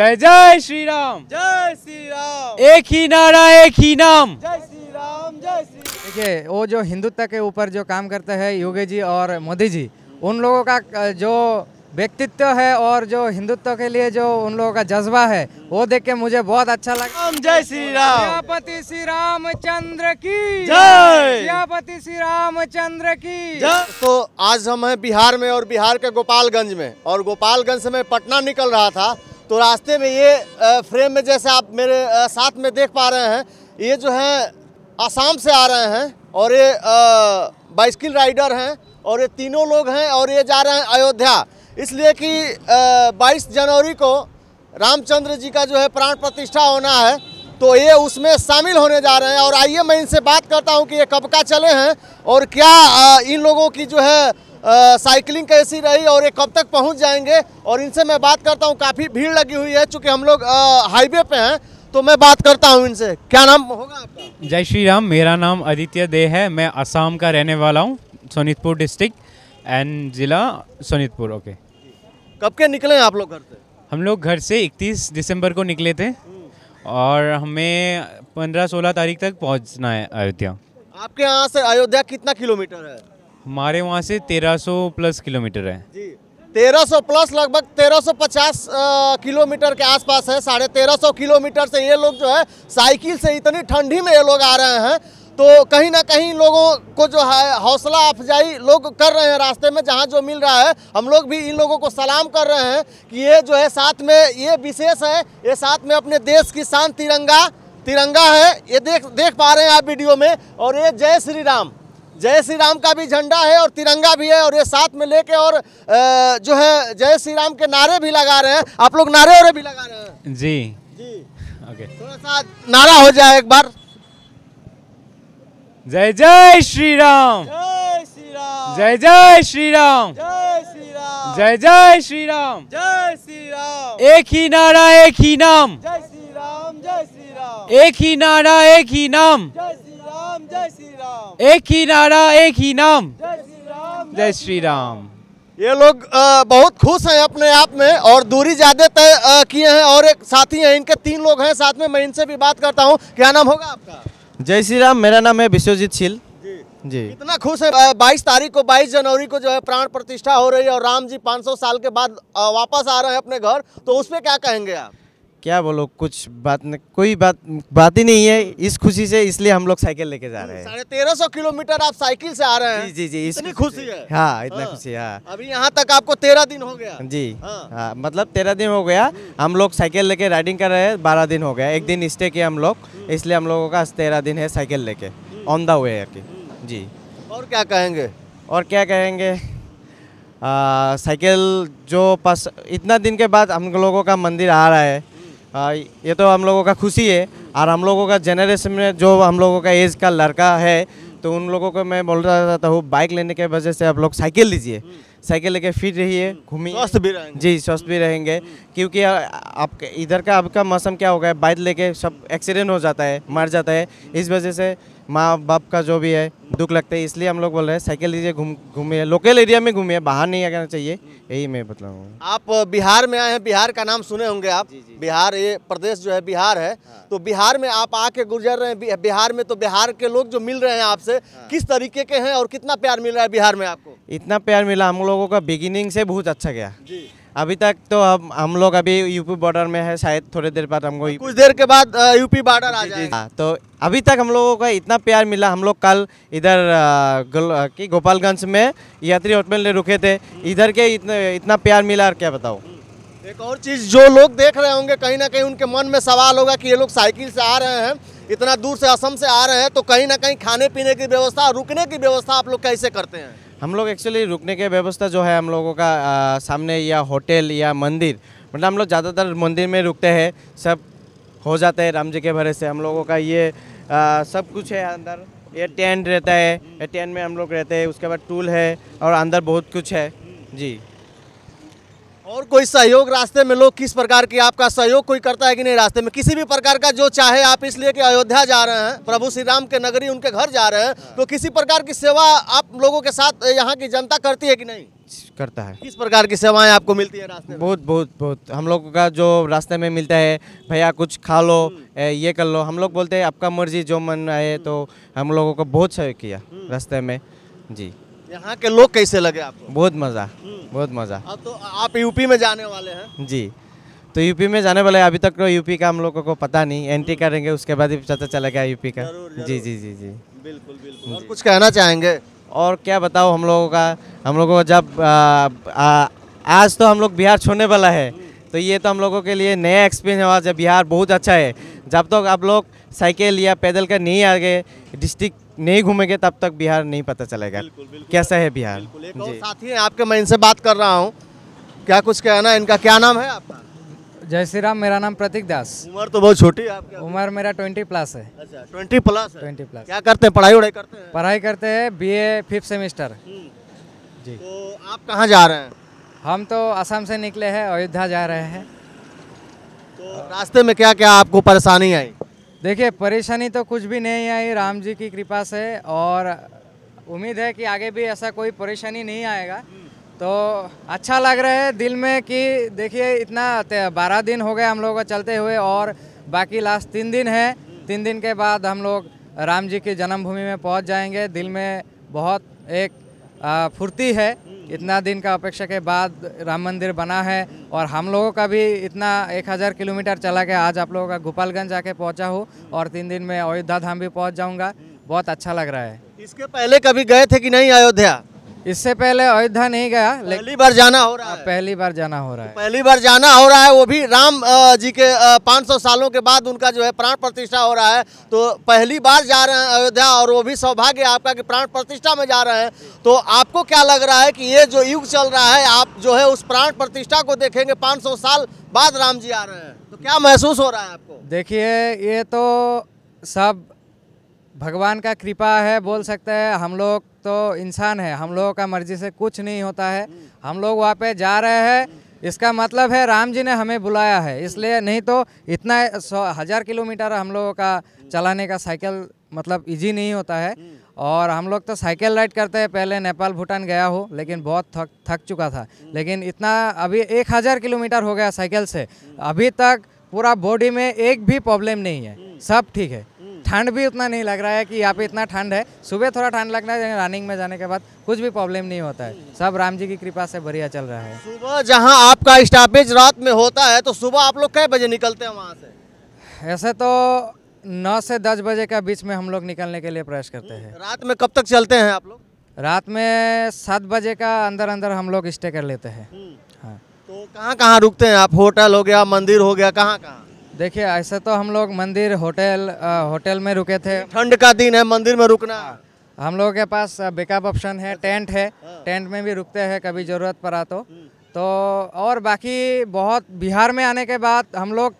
जय जय श्री राम जय श्री राम एक ही नारा एक ही नाम जय श्री राम जय श्री देखिए वो जो हिंदुत्व के ऊपर जो काम करते हैं योगी जी और मोदी जी उन लोगों का जो व्यक्तित्व है और जो हिंदुत्व के लिए जो उन लोगों का जज्बा है वो देख के मुझे बहुत अच्छा लगा जय श्री राम सियापति श्री चंद्र की जय सियापति श्री चंद्र की तो आज हम हैं बिहार में और बिहार के गोपालगंज में और गोपालगंज से मैं पटना निकल रहा था तो रास्ते में ये फ्रेम में जैसे आप मेरे साथ में देख पा रहे हैं ये जो है आसाम से आ रहे हैं और ये बाइस्किल राइडर हैं और ये तीनों लोग हैं और ये जा रहे हैं अयोध्या इसलिए कि बाईस जनवरी को रामचंद्र जी का जो है प्राण प्रतिष्ठा होना है तो ये उसमें शामिल होने जा रहे हैं और आइए मैं इनसे बात करता हूँ कि ये कब का चले हैं और क्या इन लोगों की जो है साइकिलिंग कैसी रही और ये कब तक पहुंच जाएंगे और इनसे मैं बात करता हूं काफ़ी भीड़ लगी हुई है चूँकि हम लोग हाईवे पे हैं तो मैं बात करता हूं इनसे क्या नाम होगा आपका जय श्री राम मेरा नाम आदित्य दे है मैं असम का रहने वाला हूँ सोनीतपुर डिस्ट्रिक्ट एंड ज़िला सोनीतपुर ओके कब के निकले आप लोग घर से हम लोग घर से इकतीस दिसंबर को निकले थे और हमें पंद्रह सोलह तारीख तक पहुँचना है अयोध्या आपके यहाँ से अयोध्या कितना किलोमीटर है हमारे वहाँ से 1300 प्लस किलोमीटर है जी 1300 प्लस लगभग 1350 किलोमीटर के आसपास है साढ़े तेरह किलोमीटर से ये लोग जो है साइकिल से इतनी ठंडी में ये लोग आ रहे हैं तो कहीं ना कहीं लोगों को जो है हौसला अफजाई लोग कर रहे हैं रास्ते में जहाँ जो मिल रहा है हम लोग भी इन लोगों को सलाम कर रहे हैं कि ये जो है साथ में ये विशेष है ये साथ में अपने देश की शान तिरंगा तिरंगा है ये देख देख पा रहे हैं आप वीडियो में और ये जय श्री राम जय श्री राम का भी झंडा है और तिरंगा भी है और ये साथ में लेके और जो है जय श्री राम के नारे भी लगा रहे हैं आप लोग नारे और भी लगा रहे हैं जी जी ओके थोड़ा सा नारा हो जाए एक बार जय जय श्री राम जय श्री राम जय जय श्री राम जय श्री राम जय जय श्री राम जय श्री राम एक ही नारा एक ही नाम जय श्री राम जय श्री राम एक ही नारा एक ही नाम जय जय श्री राम एक ही नारा एक ही नाम जय श्री राम ये लोग बहुत खुश हैं अपने आप में और दूरी ज़्यादा तय किए हैं और एक साथी हैं इनके तीन लोग हैं साथ में मैं इनसे भी बात करता हूँ क्या नाम होगा आपका जय श्री राम मेरा नाम है विश्वजीत छील जी इतना खुश है 22 तारीख को 22 जनवरी को जो है प्राण प्रतिष्ठा हो रही है और राम जी 500 साल के बाद वापस आ रहे हैं अपने घर तो उस पर क्या कहेंगे आप क्या बोलो कुछ बात न, कोई बात बात ही नहीं है इस खुशी से इसलिए हम लोग साइकिल लेके जा रहे हैं साढ़े तेरह सौ किलोमीटर आप साइकिल से आ रहे हैं जी जी जी इतनी खुशी है हाँ इतना हाँ, खुशी हाँ अभी यहाँ तक आपको तेरह दिन हो गया जी हाँ, हाँ मतलब तेरह दिन हो गया हम लोग साइकिल लेके राइडिंग कर रहे हैं बारह दिन हो गया एक दिन स्टे किया हम लोग हम्म। इसलिए हम लोगों का तेरह दिन है साइकिल लेके ऑन द वे की जी और क्या कहेंगे और क्या कहेंगे साइकिल जो पास इतना दिन के बाद हम लोगों का मंदिर आ रहा है हाँ, ये तो हम लोगों का खुशी है और हम लोगों का जनरेशन में जो हम लोगों का एज का लड़का है तो उन लोगों को मैं बोल रहा था हूँ बाइक लेने के वजह से आप लोग साइकिल लीजिए साइकिल लेके फिट रहिए घूमिए स्वस्थ भी रहेंगे जी स्वस्थ भी रहेंगे क्योंकि आपके इधर का आपका मौसम क्या हो गया बाइक लेके सब एक्सीडेंट हो जाता है मर जाता है इस वजह से माँ बाप का जो भी है दुख लगता है इसलिए हम लोग बोल रहे हैं साइकिल लीजिए घूम घूमिए लोकल एरिया में घूमिए बाहर नहीं आ जाना चाहिए यही मैं बता रहा आप बिहार में आए हैं बिहार का नाम सुने होंगे आप जी जी। बिहार ये प्रदेश जो है बिहार है हाँ। तो बिहार में आप आके गुजर रहे हैं बिहार में तो बिहार के लोग जो मिल रहे हैं आपसे हाँ। किस तरीके के हैं और कितना प्यार मिल रहा है बिहार में आपको इतना प्यार मिला हम लोगों का बिगिनिंग से बहुत अच्छा गया अभी तक तो हम हम लोग अभी यूपी बॉर्डर में है शायद थोड़ी देर बाद हमको कुछ देर के बाद यूपी बॉर्डर आ जाएगा हाँ, तो अभी तक हम लोगों का इतना प्यार मिला हम लोग कल इधर की गोपालगंज में यात्री होटल में रुके थे इधर के इतने इतना प्यार मिला और क्या बताओ एक और चीज़ जो लोग देख रहे होंगे कहीं ना कहीं उनके मन में सवाल होगा कि ये लोग साइकिल से आ रहे हैं इतना दूर से असम से आ रहे हैं तो कहीं ना कहीं खाने पीने की व्यवस्था रुकने की व्यवस्था आप लोग कैसे करते हैं हम लोग एक्चुअली रुकने के व्यवस्था जो है हम लोगों का आ, सामने या होटल या मंदिर मतलब हम लोग ज़्यादातर मंदिर में रुकते हैं सब हो जाता है राम जी के भरे से हम लोगों का ये आ, सब कुछ है अंदर ये टेंट रहता है ये टेंट में हम लोग रहते हैं उसके बाद टूल है और अंदर बहुत कुछ है जी और कोई सहयोग रास्ते में लोग किस प्रकार की आपका सहयोग कोई करता है कि नहीं रास्ते में किसी भी प्रकार का जो चाहे आप इसलिए कि अयोध्या जा रहे हैं प्रभु श्री राम के नगरी उनके घर जा रहे हैं हाँ। तो किसी प्रकार की सेवा आप लोगों के साथ यहाँ की जनता करती है कि नहीं करता है किस प्रकार की सेवाएं आपको मिलती है रास्ते में? बहुत बहुत बहुत हम लोग का जो रास्ते में मिलता है भैया कुछ खा लो हम्म। ये कर लो हम लोग बोलते हैं आपका मर्जी जो मन आए हम्म। तो हम लोगों को बहुत सहयोग किया हम्म। रास्ते में जी यहाँ के लोग कैसे लगे आपको बहुत मज़ा बहुत मज़ा अब हाँ, तो आप यूपी में जाने वाले हैं जी तो यूपी में जाने वाले हैं अभी तक तो यूपी का हम लोगों को पता नहीं एंट्री हम्म। करेंगे उसके बाद ही पता चलेगा यूपी का जरूर, जरूर। जी जी जी जी बिल्कुल बिल्कुल और कुछ कहना चाहेंगे और क्या बताओ हम लोगों का हम लोगों को जब आ, आ, आज तो हम लोग बिहार छोड़ने वाला है तो ये तो हम लोगों के लिए नया एक्सपीरियंस हुआ जब बिहार बहुत अच्छा है जब तक तो आप लोग साइकिल या पैदल का नहीं आ गए डिस्ट्रिक्ट नहीं घूमेंगे तब तक बिहार नहीं पता चलेगा बिल्कुल, बिल्कुल, कैसा है बिहार साथी आपके मैं इनसे बात कर रहा हूँ क्या कुछ कहना इनका क्या नाम है आपका जय श्री राम मेरा नाम प्रतीक दास उम्र तो बहुत छोटी है उम्र मेरा ट्वेंटी प्लस है अच्छा, ट्वेंटी प्लस ट्वेंटी प्लस क्या करते हैं पढ़ाई वढ़ाई करते हैं पढ़ाई करते हैं बी ए फिफ्थ सेमेस्टर जी तो आप कहाँ जा रहे हैं हम तो असम से निकले हैं अयोध्या जा रहे हैं तो रास्ते में क्या क्या आपको परेशानी आई देखिए परेशानी तो कुछ भी नहीं आई राम जी की कृपा से और उम्मीद है कि आगे भी ऐसा कोई परेशानी नहीं आएगा तो अच्छा लग रहा है दिल में कि देखिए इतना बारह दिन हो गए हम लोग चलते हुए और बाकी लास्ट तीन दिन है तीन दिन के बाद हम लोग राम जी की जन्मभूमि में पहुंच जाएंगे दिल में बहुत एक फुर्ती है इतना दिन का अपेक्षा के बाद राम मंदिर बना है और हम लोगों का भी इतना एक हज़ार किलोमीटर चला के आज आप लोगों का गोपालगंज आके पहुँचा हो और तीन दिन में अयोध्या धाम भी पहुँच जाऊँगा बहुत अच्छा लग रहा है इसके पहले कभी गए थे कि नहीं अयोध्या इससे पहले अयोध्या नहीं गया पहली बार जाना हो रहा हाँ, है पहली बार जाना हो रहा तो है पहली बार जाना हो रहा है वो भी राम जी के 500 सालों के बाद उनका जो है प्राण प्रतिष्ठा हो रहा है तो पहली बार जा रहे हैं अयोध्या और वो भी सौभाग्य आपका कि प्राण प्रतिष्ठा में जा रहे हैं तो आपको क्या लग रहा है कि ये जो युग चल रहा है आप जो है उस प्राण प्रतिष्ठा को देखेंगे पाँच साल बाद राम जी आ रहे हैं तो क्या महसूस हो रहा है आपको देखिए ये तो सब भगवान का कृपा है बोल सकते हैं हम लोग तो इंसान है हम लोगों का मर्जी से कुछ नहीं होता है हम लोग वहाँ पे जा रहे हैं इसका मतलब है राम जी ने हमें बुलाया है इसलिए नहीं तो इतना सौ हज़ार किलोमीटर हम लोगों का चलाने का साइकिल मतलब इजी नहीं होता है और हम लोग तो साइकिल राइड करते हैं पहले नेपाल भूटान गया हो लेकिन बहुत थक थक चुका था लेकिन इतना अभी एक हज़ार किलोमीटर हो गया साइकिल से अभी तक पूरा बॉडी में एक भी प्रॉब्लम नहीं है सब ठीक है ठंड भी उतना नहीं लग रहा है कि यहाँ पे इतना ठंड है सुबह थोड़ा ठंड लग रहा है रनिंग में जाने के बाद कुछ भी प्रॉब्लम नहीं होता है सब राम जी की कृपा से बढ़िया चल रहा है सुबह जहाँ आपका स्टॉपेज रात में होता है तो सुबह आप लोग कै बजे निकलते हैं वहाँ से ऐसे तो नौ से दस बजे के बीच में हम लोग निकलने के लिए प्रयास करते हैं हम्म, रात में कब तक चलते हैं आप लोग रात में सात बजे का अंदर अंदर हम लोग स्टे कर लेते हैं हम्म, हाँ। तो कहाँ कहाँ रुकते हैं आप होटल हो गया मंदिर हो गया कहाँ कहाँ देखिए ऐसे तो हम लोग मंदिर होटल आ, होटल में रुके थे ठंड का दिन है मंदिर में रुकना हाँ। हम लोगों के पास बेकअप ऑप्शन है टेंट है टेंट हाँ। में भी रुकते हैं कभी ज़रूरत पड़ा तो हम्म। तो और बाकी बहुत बिहार में आने के बाद हम लोग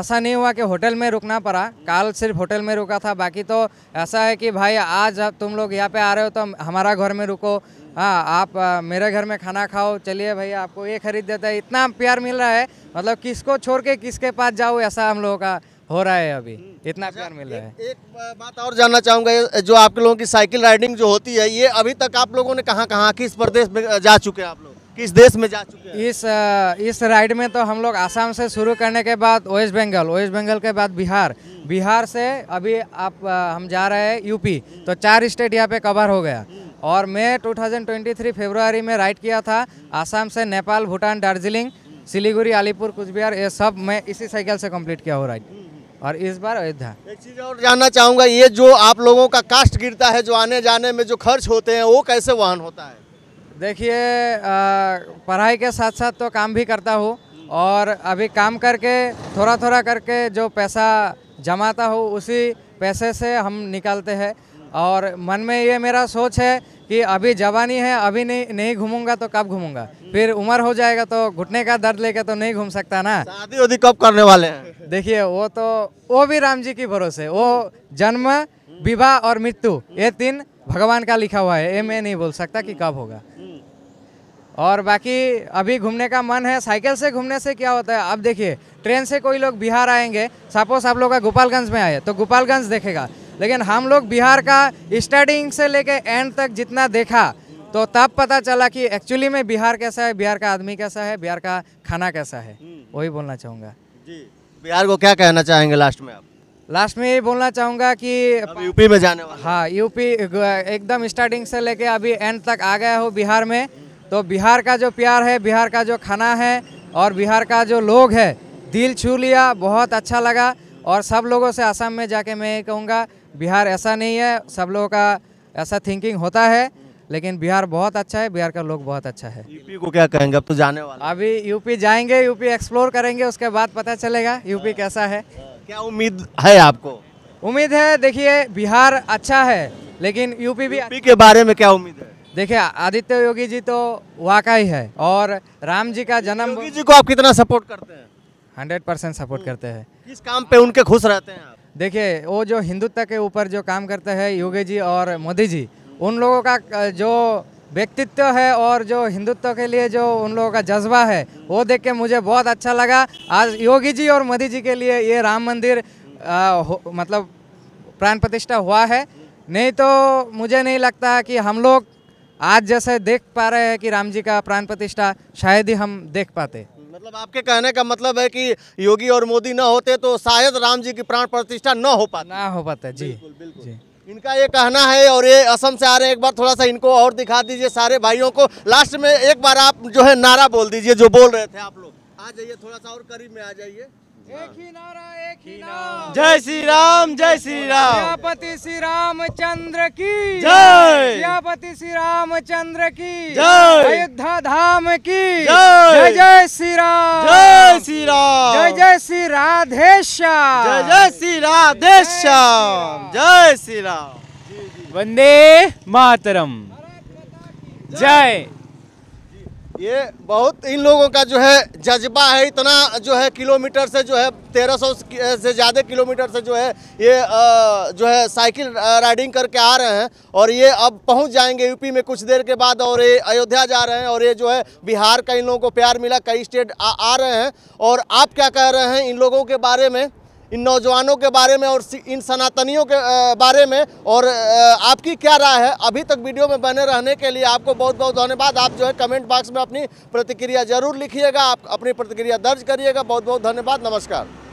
ऐसा नहीं हुआ कि होटल में रुकना पड़ा हम्म। काल सिर्फ होटल में रुका था बाकी तो ऐसा है कि भाई आज तुम लोग यहाँ पे आ रहे हो तो हमारा घर में रुको हाँ आप आ, मेरे घर में खाना खाओ चलिए भैया आपको ये खरीद देता है इतना प्यार मिल रहा है मतलब किसको छोड़ के किसके पास जाओ ऐसा हम लोगों का हो रहा है अभी हम्म। इतना अच्छा, प्यार मिल रहा है एक बात और जानना चाहूँगा जो आप लोगों की साइकिल राइडिंग जो होती है ये अभी तक आप लोगों ने कहाँ कहाँ किस प्रदेश में जा चुके हैं आप लोग किस देश में जा चुके हैं इस इस राइड में तो हम लोग आसाम से शुरू करने के बाद वेस्ट बंगाल वेस्ट बंगाल के बाद बिहार हम्म। बिहार से अभी आप हम जा रहे हैं यूपी तो चार स्टेट यहाँ पे कवर हो गया और मैं 2023 फरवरी में राइड किया था आसाम से नेपाल भूटान दार्जिलिंग सिलीगुड़ी अलीपुर कुचबिहार ये सब मैं इसी साइकिल से कंप्लीट किया हूँ राइड और इस बार अयोध्या एक चीज़ और जानना चाहूँगा ये जो आप लोगों का कास्ट गिरता है जो आने जाने में जो खर्च होते हैं वो कैसे वाहन होता है देखिए पढ़ाई के साथ साथ तो काम भी करता हूँ और अभी काम करके थोड़ा थोड़ा करके जो पैसा जमाता हो उसी पैसे से हम निकालते हैं और मन में ये मेरा सोच है कि अभी जवानी है अभी नहीं नहीं घूमूंगा तो कब घूमूंगा फिर उम्र हो जाएगा तो घुटने का दर्द लेके तो नहीं घूम सकता ना शादी उदी कब करने वाले हैं देखिए वो तो वो भी राम जी की भरोसे वो जन्म विवाह और मृत्यु ये तीन भगवान का लिखा हुआ है ये मैं नहीं बोल सकता कि कब होगा और बाकी अभी घूमने का मन है साइकिल से घूमने से क्या होता है अब देखिए ट्रेन से कोई लोग बिहार आएंगे सपोज आप लोग गोपालगंज में आए तो गोपालगंज देखेगा लेकिन हम लोग बिहार का स्टार्टिंग से लेके एंड तक जितना देखा तो तब पता चला कि एक्चुअली में बिहार कैसा है बिहार का आदमी कैसा है बिहार का खाना कैसा है हम्म। वही बोलना चाहूँगा जी बिहार को क्या कहना चाहेंगे लास्ट में आप लास्ट में यही बोलना चाहूँगा कि यूपी में जाने हाँ यूपी एकदम स्टार्टिंग से लेके अभी एंड तक आ गया हो बिहार में तो बिहार का जो प्यार है बिहार का जो खाना है और बिहार का जो लोग है दिल छू लिया बहुत अच्छा लगा और सब लोगों से आसाम में जाके मैं ये कहूँगा बिहार ऐसा नहीं है सब लोगों का ऐसा थिंकिंग होता है लेकिन बिहार बहुत अच्छा है बिहार का लोग बहुत अच्छा है यूपी को क्या कहेंगे अब तो जाने वाला अभी यूपी जाएंगे यूपी एक्सप्लोर करेंगे उसके बाद पता चलेगा यूपी कैसा है क्या उम्मीद है आपको उम्मीद है देखिए बिहार अच्छा है लेकिन यूपी भी यूपी के बारे में क्या उम्मीद है देखिए आदित्य योगी जी तो वाकई है और राम जी का जन्म योगी जी को आप कितना सपोर्ट करते हैं हंड्रेड परसेंट सपोर्ट करते हैं किस काम पे उनके खुश रहते हैं देखिए वो जो हिंदुत्व के ऊपर जो काम करते हैं योगी जी और मोदी जी उन लोगों का जो व्यक्तित्व है और जो हिंदुत्व के लिए जो उन लोगों का जज्बा है वो देख के मुझे बहुत अच्छा लगा आज योगी जी और मोदी जी के लिए ये राम मंदिर आ, मतलब प्राण प्रतिष्ठा हुआ है नहीं तो मुझे नहीं लगता कि हम लोग आज जैसे देख पा रहे हैं कि राम जी का प्राण प्रतिष्ठा शायद ही हम देख पाते मतलब आपके कहने का मतलब है कि योगी और मोदी न होते तो शायद राम जी की प्राण प्रतिष्ठा न हो पाती ना हो पाता जी बिल्कुल बिल्कुल जी। इनका ये कहना है और ये असम से आ रहे हैं एक बार थोड़ा सा इनको और दिखा दीजिए सारे भाइयों को लास्ट में एक बार आप जो है नारा बोल दीजिए जो बोल रहे थे आप लोग आ जाइए थोड़ा सा और करीब में आ जाइए एक ही नारा एक ही नाम जय श्री राम जय श्री राम सियापति श्री चंद्र की जय सियापति श्री चंद्र की जय अयोध्या धाम की जय जय श्री राम जय श्री राम जय जय श्री राधेश्याम जय जय श्री राधेश जय श्री राम वंदे मातरम जय ये बहुत इन लोगों का जो है जज्बा है इतना जो है किलोमीटर से जो है 1300 से ज़्यादा किलोमीटर से जो है ये जो है साइकिल राइडिंग करके आ रहे हैं और ये अब पहुंच जाएंगे यूपी में कुछ देर के बाद और ये अयोध्या जा रहे हैं और ये जो है बिहार का इन लोगों को प्यार मिला कई स्टेट आ, आ रहे हैं और आप क्या कह रहे हैं इन लोगों के बारे में इन नौजवानों के बारे में और इन सनातनियों के बारे में और आपकी क्या राय है अभी तक वीडियो में बने रहने के लिए आपको बहुत बहुत धन्यवाद आप जो है कमेंट बॉक्स में अपनी प्रतिक्रिया जरूर लिखिएगा आप अपनी प्रतिक्रिया दर्ज करिएगा बहुत बहुत धन्यवाद नमस्कार